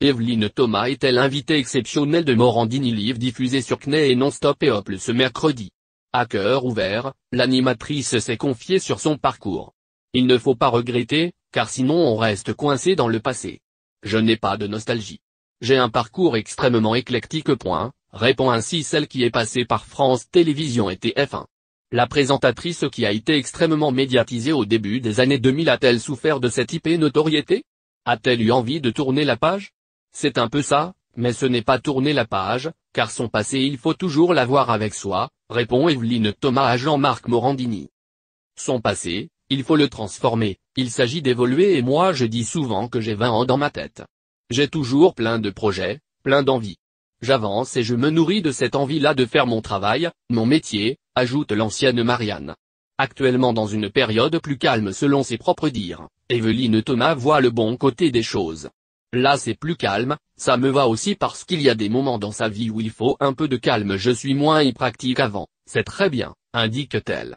Evelyne Thomas est-elle invitée exceptionnelle de Morandini Live diffusé sur CNE et non-stop et Hop ce mercredi À cœur ouvert, l'animatrice s'est confiée sur son parcours. Il ne faut pas regretter, car sinon on reste coincé dans le passé. Je n'ai pas de nostalgie. J'ai un parcours extrêmement éclectique. Point, répond ainsi celle qui est passée par France Télévisions et TF1. La présentatrice qui a été extrêmement médiatisée au début des années 2000 a-t-elle souffert de cette IP notoriété A-t-elle eu envie de tourner la page c'est un peu ça, mais ce n'est pas tourner la page, car son passé il faut toujours l'avoir avec soi, répond Evelyne Thomas à Jean-Marc Morandini. Son passé, il faut le transformer, il s'agit d'évoluer et moi je dis souvent que j'ai 20 ans dans ma tête. J'ai toujours plein de projets, plein d'envies. J'avance et je me nourris de cette envie-là de faire mon travail, mon métier, ajoute l'ancienne Marianne. Actuellement dans une période plus calme selon ses propres dires, Evelyne Thomas voit le bon côté des choses. Là c'est plus calme, ça me va aussi parce qu'il y a des moments dans sa vie où il faut un peu de calme je suis moins hyperactif avant, c'est très bien, indique-t-elle.